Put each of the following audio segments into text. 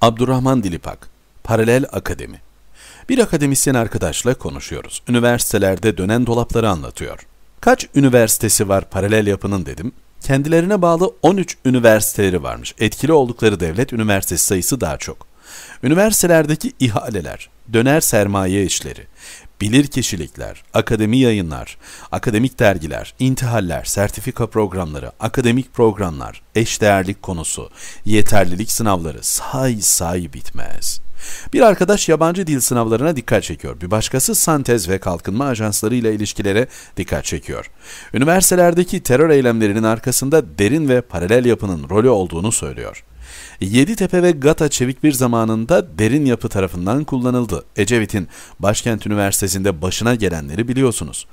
Abdurrahman Dilipak, Paralel Akademi. Bir akademisyen arkadaşla konuşuyoruz. Üniversitelerde dönen dolapları anlatıyor. Kaç üniversitesi var paralel yapının dedim. Kendilerine bağlı 13 üniversiteleri varmış. Etkili oldukları devlet üniversitesi sayısı daha çok. Üniversitelerdeki ihaleler, döner sermaye işleri, bilir kişilikler, akademi yayınlar, akademik dergiler, intihaller, sertifika programları, akademik programlar, eşdeğerlik konusu, yeterlilik sınavları say say bitmez. Bir arkadaş yabancı dil sınavlarına dikkat çekiyor. Bir başkası santez ve kalkınma ajansları ile ilişkilere dikkat çekiyor. Üniversitelerdeki terör eylemlerinin arkasında derin ve paralel yapının rolü olduğunu söylüyor. Yeditepe ve Gata çevik bir zamanında derin yapı tarafından kullanıldı. Ecevit'in Başkent Üniversitesi'nde başına gelenleri biliyorsunuz.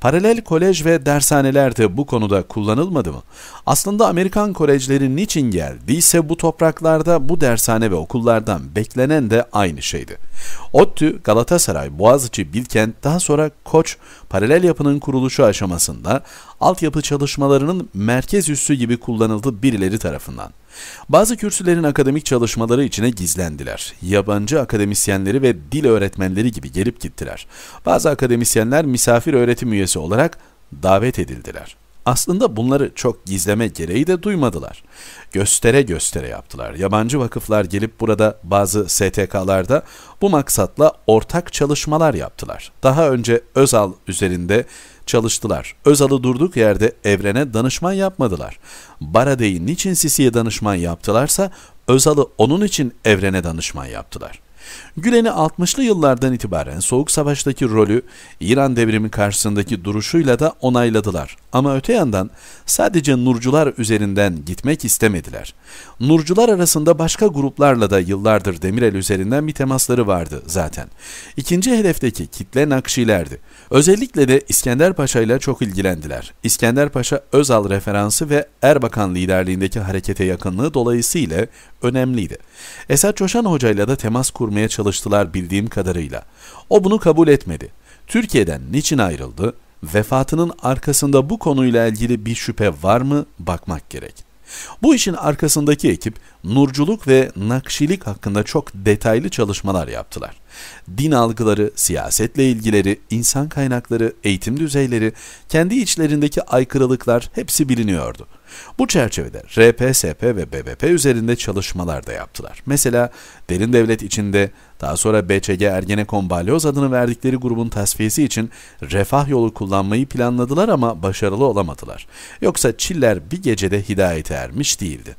Paralel kolej ve dershaneler de bu konuda kullanılmadı mı? Aslında Amerikan kolejleri niçin geldiyse bu topraklarda bu dershane ve okullardan beklenen de aynı şeydi. ODTÜ, Galatasaray, Boğaziçi, Bilkent daha sonra Koç paralel yapının kuruluşu aşamasında altyapı çalışmalarının merkez üssü gibi kullanıldı birileri tarafından. Bazı kürsülerin akademik çalışmaları içine gizlendiler. Yabancı akademisyenleri ve dil öğretmenleri gibi gelip gittiler. Bazı akademisyenler misafir öğretim üyesi olarak davet edildiler. Aslında bunları çok gizleme gereği de duymadılar. Göstere göstere yaptılar. Yabancı vakıflar gelip burada bazı STK'larda bu maksatla ortak çalışmalar yaptılar. Daha önce Özal üzerinde çalıştılar. Özal'ı durduk yerde Evren'e danışman yapmadılar. Barade'yi niçin Sisi'ye danışman yaptılarsa Özal'ı onun için Evren'e danışman yaptılar. Gülen'i 60'lı yıllardan itibaren Soğuk Savaş'taki rolü İran devrimi karşısındaki duruşuyla da onayladılar. Ama öte yandan sadece Nurcular üzerinden gitmek istemediler. Nurcular arasında başka gruplarla da yıllardır Demirel üzerinden bir temasları vardı zaten. İkinci hedefteki kitle Nakşilerdi. Özellikle de İskender Paşa ile çok ilgilendiler. İskender Paşa Özal referansı ve Erbakan liderliğindeki harekete yakınlığı dolayısıyla önemliydi. Esat Çoşan Hoca ile de temas kurmaya çalıştılar çalıştılar bildiğim kadarıyla. O bunu kabul etmedi. Türkiye'den niçin ayrıldı? Vefatının arkasında bu konuyla ilgili bir şüphe var mı? Bakmak gerek. Bu işin arkasındaki ekip nurculuk ve nakşilik hakkında çok detaylı çalışmalar yaptılar. Din algıları, siyasetle ilgileri, insan kaynakları, eğitim düzeyleri, kendi içlerindeki aykırılıklar hepsi biliniyordu. Bu çerçevede RPSP ve BBP üzerinde çalışmalar da yaptılar. Mesela derin devlet içinde daha sonra BCG Ergenekon Balyoz adını verdikleri grubun tasfiyesi için refah yolu kullanmayı planladılar ama başarılı olamadılar. Yoksa Çiller bir gecede hidayete ermiş değildi.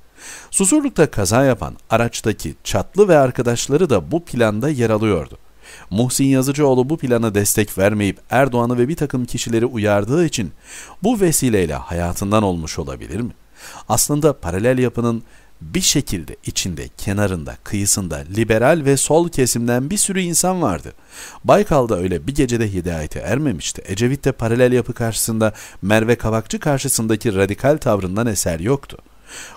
Susurluk'ta kaza yapan araçtaki Çatlı ve arkadaşları da bu planda yer alıyordu. Muhsin Yazıcıoğlu bu plana destek vermeyip Erdoğan'ı ve bir takım kişileri uyardığı için bu vesileyle hayatından olmuş olabilir mi? Aslında paralel yapının bir şekilde içinde, kenarında, kıyısında liberal ve sol kesimden bir sürü insan vardı. Baykal'da öyle bir gecede hidayete ermemişti. Ecevit'te paralel yapı karşısında Merve Kavakçı karşısındaki radikal tavrından eser yoktu.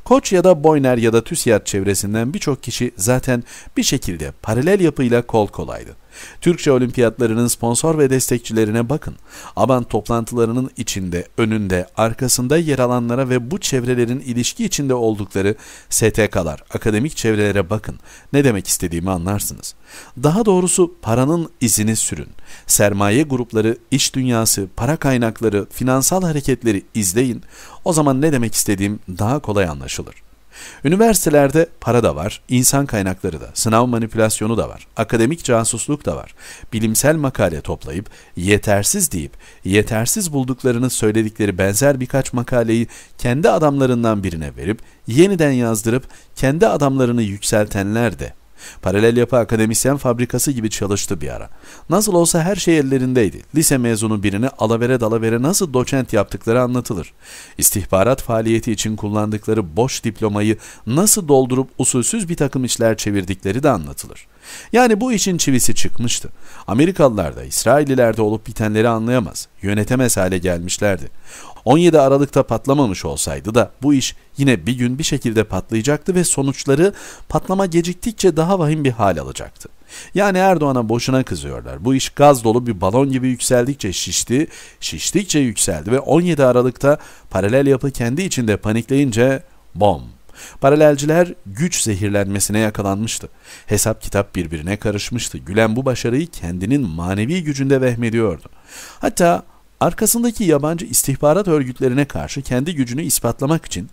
Koç ya da Boyner ya da TÜSİAD çevresinden birçok kişi zaten bir şekilde paralel yapıyla kol kolaydı. Türkçe olimpiyatlarının sponsor ve destekçilerine bakın. ABAN toplantılarının içinde, önünde, arkasında yer alanlara ve bu çevrelerin ilişki içinde oldukları STK'lar, akademik çevrelere bakın. Ne demek istediğimi anlarsınız. Daha doğrusu paranın izini sürün. Sermaye grupları, iş dünyası, para kaynakları, finansal hareketleri izleyin. O zaman ne demek istediğim daha kolay anlaşılır. Üniversitelerde para da var, insan kaynakları da, sınav manipülasyonu da var, akademik casusluk da var. Bilimsel makale toplayıp yetersiz deyip yetersiz bulduklarını söyledikleri benzer birkaç makaleyi kendi adamlarından birine verip yeniden yazdırıp kendi adamlarını yükseltenler de Paralel yapı akademisyen fabrikası gibi çalıştı bir ara. Nasıl olsa her şey ellerindeydi. Lise mezunu birini alavere dalavere nasıl doçent yaptıkları anlatılır. İstihbarat faaliyeti için kullandıkları boş diplomayı nasıl doldurup usulsüz bir takım işler çevirdikleri de anlatılır. Yani bu işin çivisi çıkmıştı. Amerikalılar da İsrailliler de olup bitenleri anlayamaz, yönetemez hale gelmişlerdi. 17 Aralık'ta patlamamış olsaydı da bu iş yine bir gün bir şekilde patlayacaktı ve sonuçları patlama geciktikçe daha vahim bir hal alacaktı. Yani Erdoğan'a boşuna kızıyorlar. Bu iş gaz dolu bir balon gibi yükseldikçe şişti, şiştikçe yükseldi ve 17 Aralık'ta paralel yapı kendi içinde panikleyince bom Paralelciler güç zehirlenmesine yakalanmıştı. Hesap kitap birbirine karışmıştı. Gülen bu başarıyı kendinin manevi gücünde vehmediyordu. Hatta arkasındaki yabancı istihbarat örgütlerine karşı kendi gücünü ispatlamak için,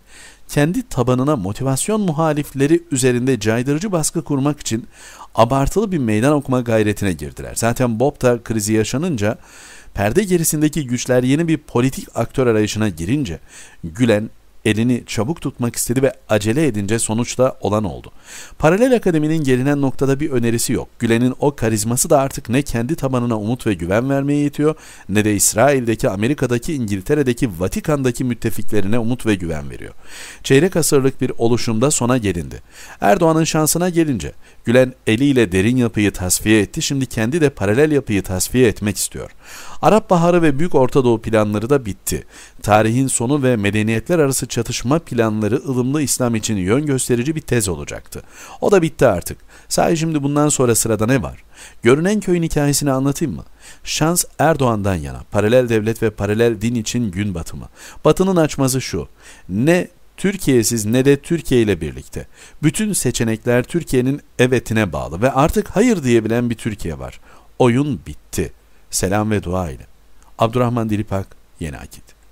kendi tabanına motivasyon muhalifleri üzerinde caydırıcı baskı kurmak için abartılı bir meydan okuma gayretine girdiler. Zaten Bob' da krizi yaşanınca perde gerisindeki güçler yeni bir politik aktör arayışına girince Gülen elini çabuk tutmak istedi ve acele edince sonuçta olan oldu. Paralel Akademi'nin gelinen noktada bir önerisi yok. Gülen'in o karizması da artık ne kendi tabanına umut ve güven vermeye yetiyor ne de İsrail'deki, Amerika'daki, İngiltere'deki, Vatikan'daki müttefiklerine umut ve güven veriyor. Çeyrek asırlık bir oluşumda sona gelindi. Erdoğan'ın şansına gelince Gülen eliyle derin yapıyı tasfiye etti. Şimdi kendi de paralel yapıyı tasfiye etmek istiyor. Arap Baharı ve Büyük Orta Doğu planları da bitti. Tarihin sonu ve medeniyetler arası çatışma planları ılımlı İslam için yön gösterici bir tez olacaktı. O da bitti artık. Sadece şimdi bundan sonra sırada ne var? Görünen köyün hikayesini anlatayım mı? Şans Erdoğan'dan yana. Paralel devlet ve paralel din için gün batımı. Batının açması şu. Ne Türkiye'siz ne de Türkiye ile birlikte. Bütün seçenekler Türkiye'nin evetine bağlı ve artık hayır diyebilen bir Türkiye var. Oyun bitti. Selam ve dua ile. Abdurrahman Dilipak, Yeni Akit.